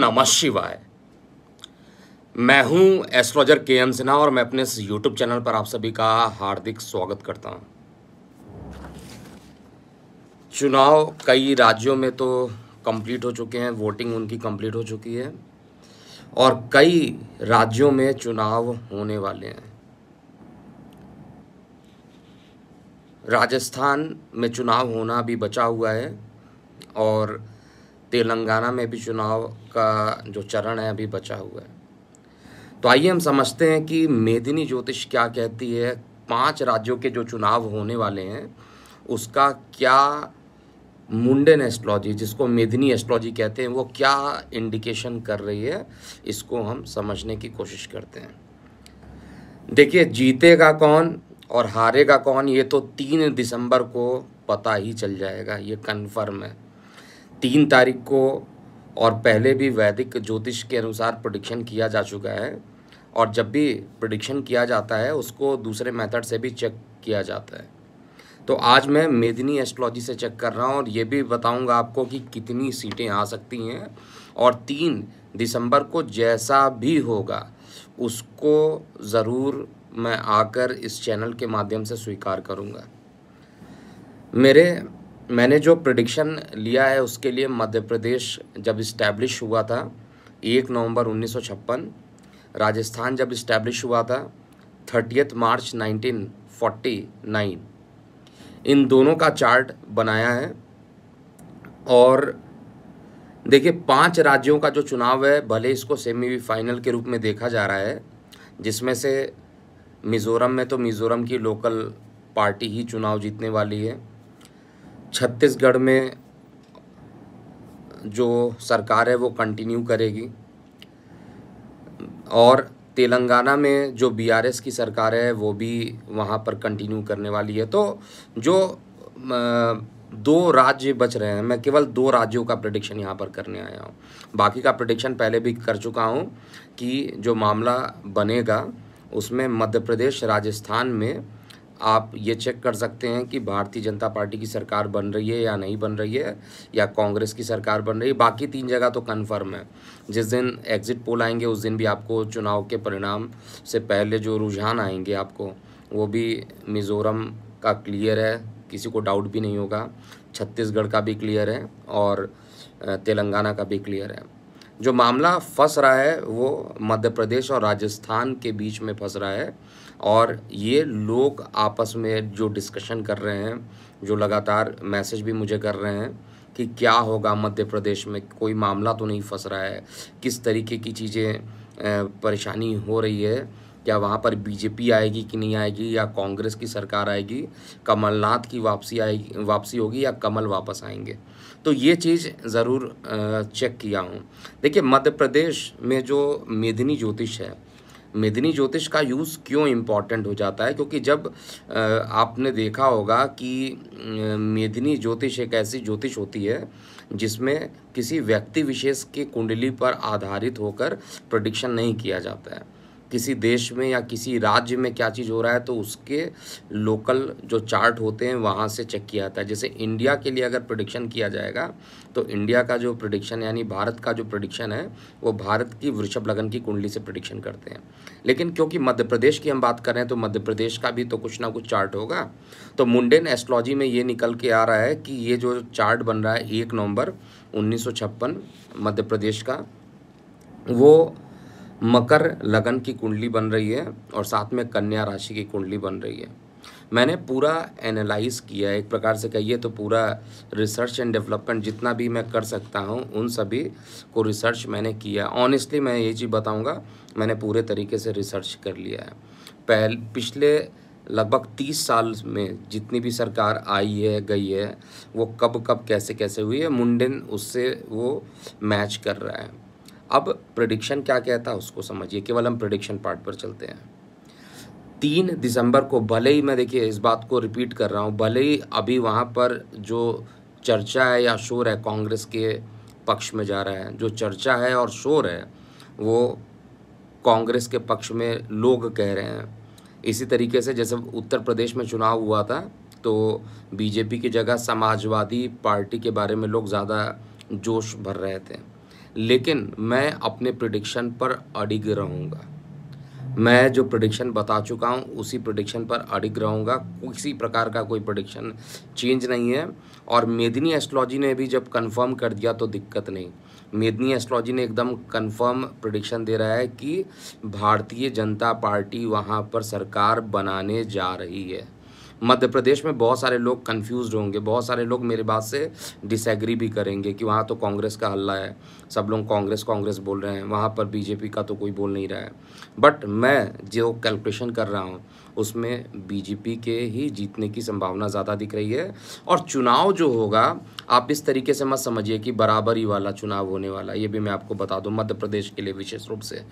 नमः शिवाय मैं हूं एस्ट्रोलॉजर के एम सिन्हा और मैं अपने इस यूट्यूब चैनल पर आप सभी का हार्दिक स्वागत करता हूं चुनाव कई राज्यों में तो कंप्लीट हो चुके हैं वोटिंग उनकी कंप्लीट हो चुकी है और कई राज्यों में चुनाव होने वाले हैं राजस्थान में चुनाव होना भी बचा हुआ है और तेलंगाना में भी चुनाव का जो चरण है अभी बचा हुआ है तो आइए हम समझते हैं कि मेदिनी ज्योतिष क्या कहती है पांच राज्यों के जो चुनाव होने वाले हैं उसका क्या मुंडन एस्ट्रोलॉजी जिसको मेदिनी एस्ट्रोलॉजी कहते हैं वो क्या इंडिकेशन कर रही है इसको हम समझने की कोशिश करते हैं देखिए जीतेगा कौन और हारेगा कौन ये तो तीन दिसंबर को पता ही चल जाएगा ये कन्फर्म है तीन तारीख को और पहले भी वैदिक ज्योतिष के अनुसार प्रडिक्शन किया जा चुका है और जब भी प्रडिक्शन किया जाता है उसको दूसरे मेथड से भी चेक किया जाता है तो आज मैं मेदिनी एस्ट्रोलॉजी से चेक कर रहा हूँ और ये भी बताऊँगा आपको कि कितनी सीटें आ सकती हैं और तीन दिसंबर को जैसा भी होगा उसको ज़रूर मैं आकर इस चैनल के माध्यम से स्वीकार करूँगा मेरे मैंने जो प्रडिक्शन लिया है उसके लिए मध्य प्रदेश जब इस्टेब्लिश हुआ था एक नवंबर उन्नीस राजस्थान जब इस्टेब्लिश हुआ था थर्टियथ मार्च 1949 इन दोनों का चार्ट बनाया है और देखिए पांच राज्यों का जो चुनाव है भले इसको सेमी फाइनल के रूप में देखा जा रहा है जिसमें से मिज़ोरम में तो मिज़ोरम की लोकल पार्टी ही चुनाव जीतने वाली है छत्तीसगढ़ में जो सरकार है वो कंटिन्यू करेगी और तेलंगाना में जो बीआरएस की सरकार है वो भी वहाँ पर कंटिन्यू करने वाली है तो जो दो राज्य बच रहे हैं मैं केवल दो राज्यों का प्रडिक्शन यहाँ पर करने आया हूँ बाकी का प्रडिक्शन पहले भी कर चुका हूँ कि जो मामला बनेगा उसमें मध्य प्रदेश राजस्थान में आप ये चेक कर सकते हैं कि भारतीय जनता पार्टी की सरकार बन रही है या नहीं बन रही है या कांग्रेस की सरकार बन रही है बाकी तीन जगह तो कन्फर्म है जिस दिन एग्ज़िट पोल आएंगे उस दिन भी आपको चुनाव के परिणाम से पहले जो रुझान आएंगे आपको वो भी मिज़ोरम का क्लियर है किसी को डाउट भी नहीं होगा छत्तीसगढ़ का भी क्लियर है और तेलंगाना का भी क्लियर है जो मामला फंस रहा है वो मध्य प्रदेश और राजस्थान के बीच में फंस रहा है और ये लोग आपस में जो डिस्कशन कर रहे हैं जो लगातार मैसेज भी मुझे कर रहे हैं कि क्या होगा मध्य प्रदेश में कोई मामला तो नहीं फंस रहा है किस तरीके की चीज़ें परेशानी हो रही है क्या वहाँ पर बीजेपी आएगी कि नहीं आएगी या कांग्रेस की सरकार आएगी कमलनाथ की वापसी आएगी वापसी होगी या कमल वापस आएंगे तो ये चीज़ ज़रूर चेक किया हूँ देखिए मध्य प्रदेश में जो मेदिनी ज्योतिष है मेदिनी ज्योतिष का यूज़ क्यों इम्पॉर्टेंट हो जाता है क्योंकि जब आपने देखा होगा कि मेदिनी ज्योतिष एक ऐसी ज्योतिष होती है जिसमें किसी व्यक्ति विशेष के कुंडली पर आधारित होकर प्रडिक्शन नहीं किया जाता है किसी देश में या किसी राज्य में क्या चीज़ हो रहा है तो उसके लोकल जो चार्ट होते हैं वहाँ से चेक किया जाता है जैसे इंडिया के लिए अगर प्रोडिक्शन किया जाएगा तो इंडिया का जो प्रोडिक्शन यानी भारत का जो प्रोडिक्शन है वो भारत की वृषभ लगन की कुंडली से प्रोडिक्शन करते हैं लेकिन क्योंकि मध्य प्रदेश की हम बात करें तो मध्य प्रदेश का भी तो कुछ ना कुछ चार्ट होगा तो मुंडेन एस्ट्रोलॉजी में ये निकल के आ रहा है कि ये जो चार्ट बन रहा है एक नवम्बर उन्नीस मध्य प्रदेश का वो मकर लगन की कुंडली बन रही है और साथ में कन्या राशि की कुंडली बन रही है मैंने पूरा एनालाइज किया एक प्रकार से कहिए तो पूरा रिसर्च एंड डेवलपमेंट जितना भी मैं कर सकता हूँ उन सभी को रिसर्च मैंने किया ऑनेस्टली मैं ये चीज़ बताऊँगा मैंने पूरे तरीके से रिसर्च कर लिया है पहल पिछले लगभग तीस साल में जितनी भी सरकार आई है गई है वो कब कब कैसे कैसे हुई है मुंडन उससे वो मैच कर रहा है अब प्रडिक्शन क्या कहता है उसको समझिए केवल हम प्रडिक्शन पार्ट पर चलते हैं तीन दिसंबर को भले ही मैं देखिए इस बात को रिपीट कर रहा हूँ भले ही अभी वहाँ पर जो चर्चा है या शोर है कांग्रेस के पक्ष में जा रहा है जो चर्चा है और शोर है वो कांग्रेस के पक्ष में लोग कह रहे हैं इसी तरीके से जैसे उत्तर प्रदेश में चुनाव हुआ था तो बीजेपी की जगह समाजवादी पार्टी के बारे में लोग ज़्यादा जोश भर रहे थे लेकिन मैं अपने प्रोडिक्शन पर अडिग रहूँगा मैं जो प्रोडिक्शन बता चुका हूँ उसी प्रोडिक्शन पर अडिग रहूँगा किसी प्रकार का कोई प्रोडिक्शन चेंज नहीं है और मेदिनी एस्ट्रोलॉजी ने भी जब कंफर्म कर दिया तो दिक्कत नहीं मेदिनी एस्ट्रोलॉजी ने एकदम कंफर्म प्रोडिक्शन दे रहा है कि भारतीय जनता पार्टी वहाँ पर सरकार बनाने जा रही है मध्य प्रदेश में बहुत सारे लोग कन्फ्यूज होंगे बहुत सारे लोग मेरे बात से डिसएग्री भी करेंगे कि वहाँ तो कांग्रेस का हल्ला है सब लोग कांग्रेस कांग्रेस बोल रहे हैं वहाँ पर बीजेपी का तो कोई बोल नहीं रहा है बट मैं जो कैलकुलेशन कर रहा हूँ उसमें बीजेपी के ही जीतने की संभावना ज़्यादा दिख रही है और चुनाव जो होगा आप इस तरीके से मत समझिए कि बराबरी वाला चुनाव होने वाला ये भी मैं आपको बता दूं मध्य प्रदेश के लिए विशेष रूप से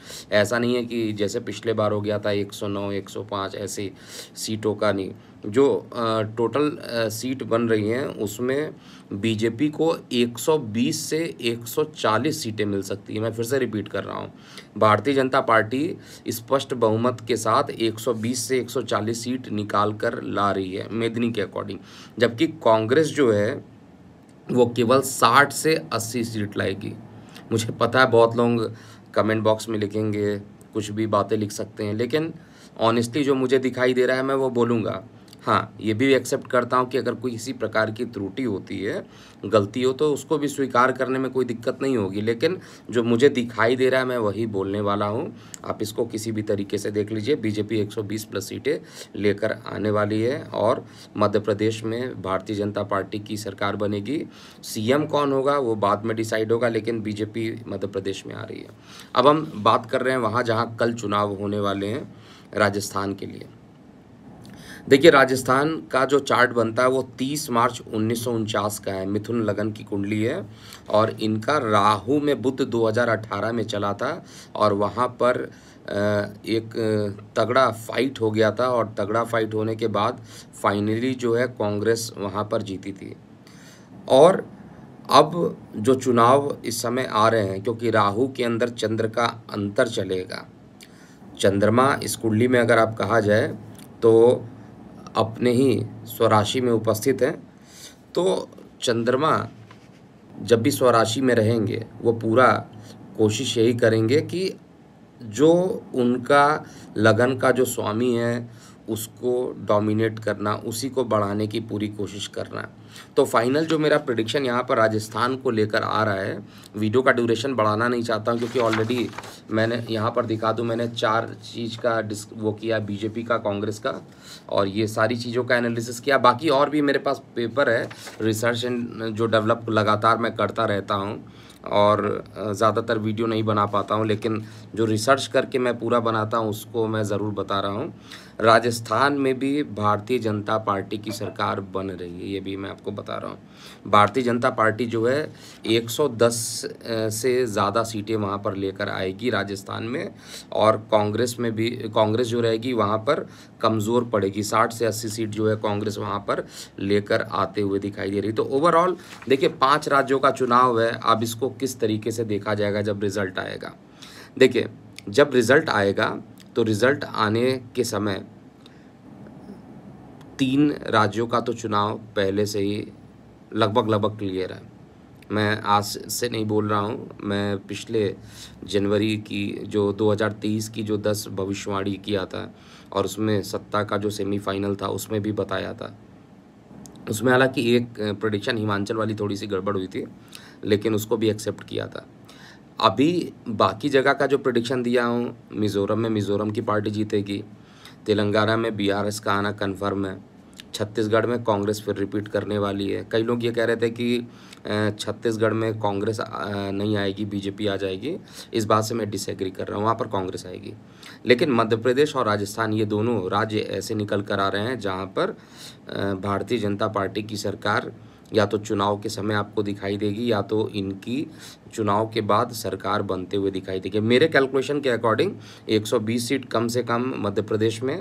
ऐसा नहीं है कि जैसे पिछले बार हो गया था 109 105 ऐसी सीटों का नहीं जो टोटल सीट बन रही हैं उसमें बीजेपी को 120 से 140 सीटें मिल सकती हैं मैं फिर से रिपीट कर रहा हूँ भारतीय जनता पार्टी स्पष्ट बहुमत के साथ 120 से 140 सीट निकाल कर ला रही है मेदनी के अकॉर्डिंग जबकि कांग्रेस जो है वो केवल 60 से 80 सीट लाएगी मुझे पता है बहुत लोग कमेंट बॉक्स में लिखेंगे कुछ भी बातें लिख सकते हैं लेकिन ऑनेस्टली जो मुझे दिखाई दे रहा है मैं वो बोलूँगा हाँ ये भी एक्सेप्ट करता हूँ कि अगर कोई किसी प्रकार की त्रुटि होती है गलती हो तो उसको भी स्वीकार करने में कोई दिक्कत नहीं होगी लेकिन जो मुझे दिखाई दे रहा है मैं वही बोलने वाला हूँ आप इसको किसी भी तरीके से देख लीजिए बीजेपी 120 प्लस सीटें लेकर आने वाली है और मध्य प्रदेश में भारतीय जनता पार्टी की सरकार बनेगी सी कौन होगा वो बाद में डिसाइड होगा लेकिन बीजेपी मध्य प्रदेश में आ रही है अब हम बात कर रहे हैं वहाँ जहाँ कल चुनाव होने वाले हैं राजस्थान के लिए देखिए राजस्थान का जो चार्ट बनता है वो 30 मार्च उन्नीस का है मिथुन लगन की कुंडली है और इनका राहु में बुद्ध 2018 में चला था और वहाँ पर एक तगड़ा फाइट हो गया था और तगड़ा फाइट होने के बाद फाइनली जो है कांग्रेस वहाँ पर जीती थी और अब जो चुनाव इस समय आ रहे हैं क्योंकि राहु के अंदर चंद्र का अंतर चलेगा चंद्रमा इस कुंडली में अगर आप कहा जाए तो अपने ही स्वराशि में उपस्थित हैं तो चंद्रमा जब भी स्वराशि में रहेंगे वो पूरा कोशिश यही करेंगे कि जो उनका लगन का जो स्वामी है उसको डोमिनेट करना उसी को बढ़ाने की पूरी कोशिश करना तो फाइनल जो मेरा प्रडिक्शन यहाँ पर राजस्थान को लेकर आ रहा है वीडियो का ड्यूरेशन बढ़ाना नहीं चाहता हूँ क्योंकि ऑलरेडी मैंने यहाँ पर दिखा दूँ मैंने चार चीज़ का डिस्क वो किया बीजेपी का कांग्रेस का और ये सारी चीज़ों का एनालिसिस किया बाकी और भी मेरे पास पेपर है रिसर्च एंड जो डेवलप लगातार मैं करता रहता हूँ और ज़्यादातर वीडियो नहीं बना पाता हूँ लेकिन जो रिसर्च करके मैं पूरा बनाता हूँ उसको मैं ज़रूर बता रहा हूँ राजस्थान में भी भारतीय जनता पार्टी की सरकार बन रही है ये भी मैं आपको आपको बता रहा हूँ भारतीय जनता पार्टी जो है 110 से ज़्यादा सीटें वहाँ पर लेकर आएगी राजस्थान में और कांग्रेस में भी कांग्रेस जो रहेगी वहाँ पर कमज़ोर पड़ेगी 60 से 80 सीट जो है कांग्रेस वहाँ पर लेकर आते हुए दिखाई दे रही तो ओवरऑल देखिए पाँच राज्यों का चुनाव है अब इसको किस तरीके से देखा जाएगा जब रिज़ल्ट आएगा देखिए जब रिज़ल्ट आएगा तो रिज़ल्ट आने के समय तीन राज्यों का तो चुनाव पहले से ही लगभग लगभग क्लियर है मैं आज से नहीं बोल रहा हूँ मैं पिछले जनवरी की जो 2023 की जो 10 भविष्यवाणी किया था और उसमें सत्ता का जो सेमीफाइनल था उसमें भी बताया था उसमें हालांकि एक प्रोडिक्शन हिमाचल वाली थोड़ी सी गड़बड़ हुई थी लेकिन उसको भी एक्सेप्ट किया था अभी बाकी जगह का जो प्रडिक्शन दिया हूँ मिज़ोरम में मिज़ोरम की पार्टी जीतेगी तेलंगाना में बीआरएस का आना कन्फर्म है छत्तीसगढ़ में कांग्रेस फिर रिपीट करने वाली है कई लोग ये कह रहे थे कि छत्तीसगढ़ में कांग्रेस नहीं आएगी बीजेपी आ जाएगी इस बात से मैं डिसएग्री कर रहा हूँ वहाँ पर कांग्रेस आएगी लेकिन मध्य प्रदेश और राजस्थान ये दोनों राज्य ऐसे निकल कर आ रहे हैं जहाँ पर भारतीय जनता पार्टी की सरकार या तो चुनाव के समय आपको दिखाई देगी या तो इनकी चुनाव के बाद सरकार बनते हुए दिखाई देगी मेरे कैलकुलेशन के अकॉर्डिंग 120 सीट कम से कम मध्य प्रदेश में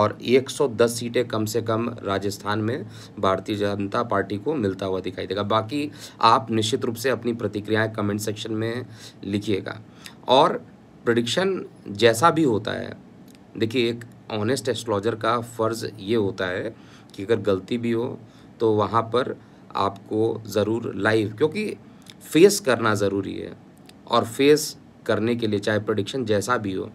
और 110 सीटें कम से कम राजस्थान में भारतीय जनता पार्टी को मिलता हुआ दिखाई देगा बाकी आप निश्चित रूप से अपनी प्रतिक्रियाएँ कमेंट सेक्शन में लिखिएगा और प्रडिक्शन जैसा भी होता है देखिए एक ऑनेस्ट एस्ट्रोलॉजर का फ़र्ज़ ये होता है कि अगर गलती भी हो तो वहाँ पर आपको ज़रूर लाइव क्योंकि फेस करना ज़रूरी है और फेस करने के लिए चाहे प्रोडिक्शन जैसा भी हो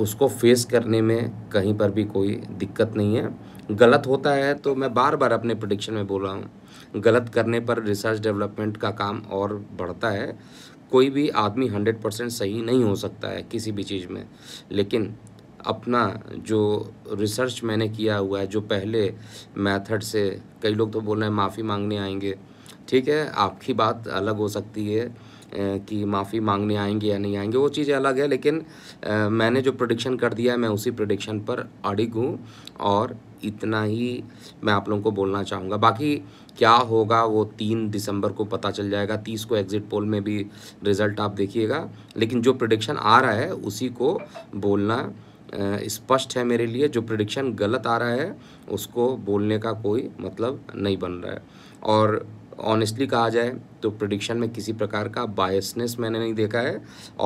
उसको फेस करने में कहीं पर भी कोई दिक्कत नहीं है गलत होता है तो मैं बार बार अपने प्रोडिक्शन में बोल रहा हूँ गलत करने पर रिसर्च डेवलपमेंट का काम और बढ़ता है कोई भी आदमी हंड्रेड परसेंट सही नहीं हो सकता है किसी भी चीज़ में लेकिन अपना जो रिसर्च मैंने किया हुआ है जो पहले मेथड से कई लोग तो बोल रहे हैं माफ़ी मांगने आएंगे ठीक है आपकी बात अलग हो सकती है कि माफ़ी मांगने आएंगे या नहीं आएंगे वो चीज़ें अलग है लेकिन मैंने जो प्रोडिक्शन कर दिया है मैं उसी प्रोडिक्शन पर अड़िग हूँ और इतना ही मैं आप लोगों को बोलना चाहूँगा बाकी क्या होगा वो तीन दिसंबर को पता चल जाएगा तीस को एग्ज़िट पोल में भी रिज़ल्ट आप देखिएगा लेकिन जो प्रोडिक्शन आ रहा है उसी को बोलना स्पष्ट है मेरे लिए जो प्रडिक्शन गलत आ रहा है उसको बोलने का कोई मतलब नहीं बन रहा है और ऑनेस्टली कहा जाए तो प्रडिक्शन में किसी प्रकार का बायसनेस मैंने नहीं देखा है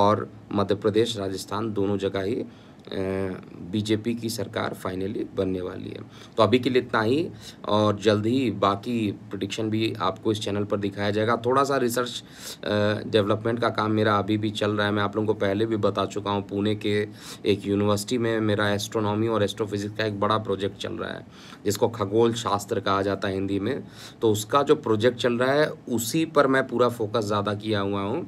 और मध्य प्रदेश राजस्थान दोनों जगह ही बीजेपी की सरकार फाइनली बनने वाली है तो अभी के लिए इतना ही और जल्द ही बाकी प्रडिक्शन भी आपको इस चैनल पर दिखाया जाएगा थोड़ा सा रिसर्च डेवलपमेंट का काम मेरा अभी भी चल रहा है मैं आप लोगों को पहले भी बता चुका हूँ पुणे के एक यूनिवर्सिटी में मेरा एस्ट्रोनॉमी और एस्ट्रोफिजिक्स का एक बड़ा प्रोजेक्ट चल रहा है जिसको खगोल शास्त्र कहा जाता है हिंदी में तो उसका जो प्रोजेक्ट चल रहा है उसी पर मैं पूरा फोकस ज़्यादा किया हुआ हूँ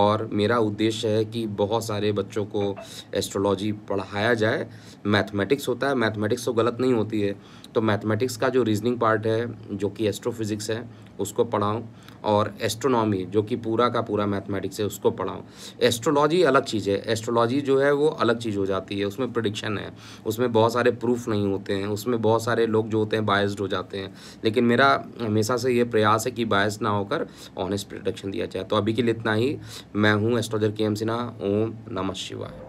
और मेरा उद्देश्य है कि बहुत सारे बच्चों को एस्ट्रोलॉजी पढ़ पढ़ाया जाए मैथमेटिक्स होता है मैथमेटिक्स तो गलत नहीं होती है तो मैथमेटिक्स का जो रीजनिंग पार्ट है जो कि एस्ट्रोफिज़िक्स है उसको पढ़ाऊँ और एस्ट्रोनॉमी जो कि पूरा का पूरा मैथमेटिक्स है उसको पढ़ाऊँ एस्ट्रोलॉजी अलग चीज़ है एस्ट्रोलॉजी जो है वो अलग चीज़ हो जाती है उसमें प्रडिक्शन है उसमें बहुत सारे प्रूफ नहीं होते हैं उसमें बहुत सारे लोग जो होते हैं बायस्ड हो जाते हैं लेकिन मेरा हमेशा से ये प्रयास है कि बायस ना होकर ऑनेस्ट प्रडिक्शन दिया जाए तो अभी के लिए इतना ही मैं हूँ एस्ट्रोजर के एम सिन्हा ओम नमः शिवाय